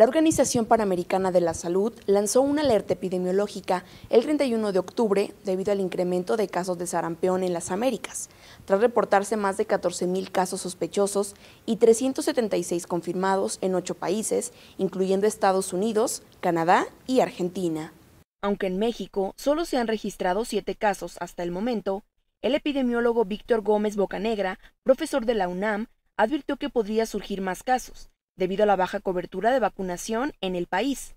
La Organización Panamericana de la Salud lanzó una alerta epidemiológica el 31 de octubre debido al incremento de casos de sarampión en las Américas, tras reportarse más de 14.000 casos sospechosos y 376 confirmados en ocho países, incluyendo Estados Unidos, Canadá y Argentina. Aunque en México solo se han registrado siete casos hasta el momento, el epidemiólogo Víctor Gómez Bocanegra, profesor de la UNAM, advirtió que podría surgir más casos, debido a la baja cobertura de vacunación en el país.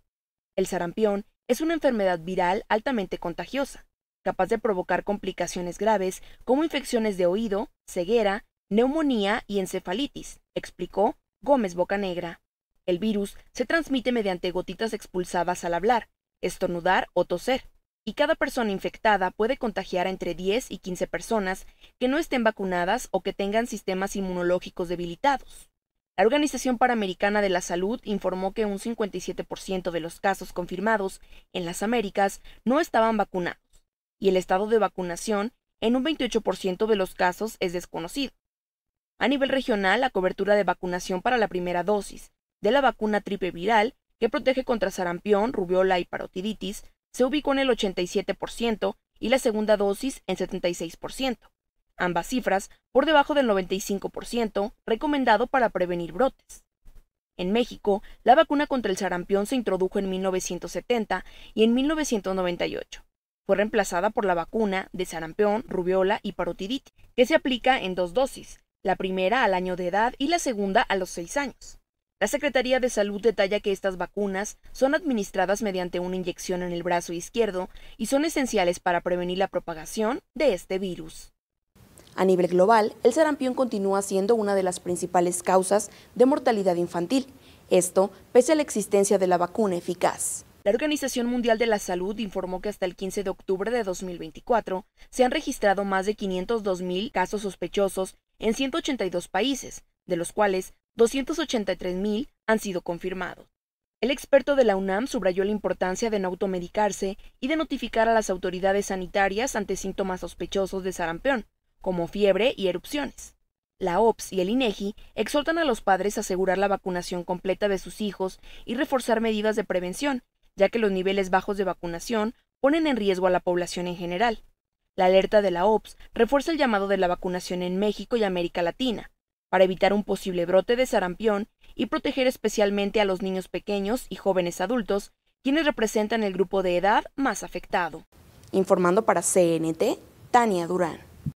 El sarampión es una enfermedad viral altamente contagiosa, capaz de provocar complicaciones graves como infecciones de oído, ceguera, neumonía y encefalitis, explicó Gómez Bocanegra. El virus se transmite mediante gotitas expulsadas al hablar, estornudar o toser, y cada persona infectada puede contagiar a entre 10 y 15 personas que no estén vacunadas o que tengan sistemas inmunológicos debilitados. La Organización Panamericana de la Salud informó que un 57% de los casos confirmados en las Américas no estaban vacunados y el estado de vacunación en un 28% de los casos es desconocido. A nivel regional, la cobertura de vacunación para la primera dosis de la vacuna triple viral, que protege contra sarampión, rubiola y parotiditis, se ubicó en el 87% y la segunda dosis en 76% ambas cifras por debajo del 95% recomendado para prevenir brotes. En México, la vacuna contra el sarampión se introdujo en 1970 y en 1998. Fue reemplazada por la vacuna de sarampión, rubiola y parotiditis, que se aplica en dos dosis, la primera al año de edad y la segunda a los seis años. La Secretaría de Salud detalla que estas vacunas son administradas mediante una inyección en el brazo izquierdo y son esenciales para prevenir la propagación de este virus. A nivel global, el sarampión continúa siendo una de las principales causas de mortalidad infantil, esto pese a la existencia de la vacuna eficaz. La Organización Mundial de la Salud informó que hasta el 15 de octubre de 2024 se han registrado más de 502.000 casos sospechosos en 182 países, de los cuales 283.000 han sido confirmados. El experto de la UNAM subrayó la importancia de no automedicarse y de notificar a las autoridades sanitarias ante síntomas sospechosos de sarampión, como fiebre y erupciones. La OPS y el INEGI e exhortan a los padres a asegurar la vacunación completa de sus hijos y reforzar medidas de prevención, ya que los niveles bajos de vacunación ponen en riesgo a la población en general. La alerta de la OPS refuerza el llamado de la vacunación en México y América Latina, para evitar un posible brote de sarampión y proteger especialmente a los niños pequeños y jóvenes adultos, quienes representan el grupo de edad más afectado. Informando para CNT, Tania Durán.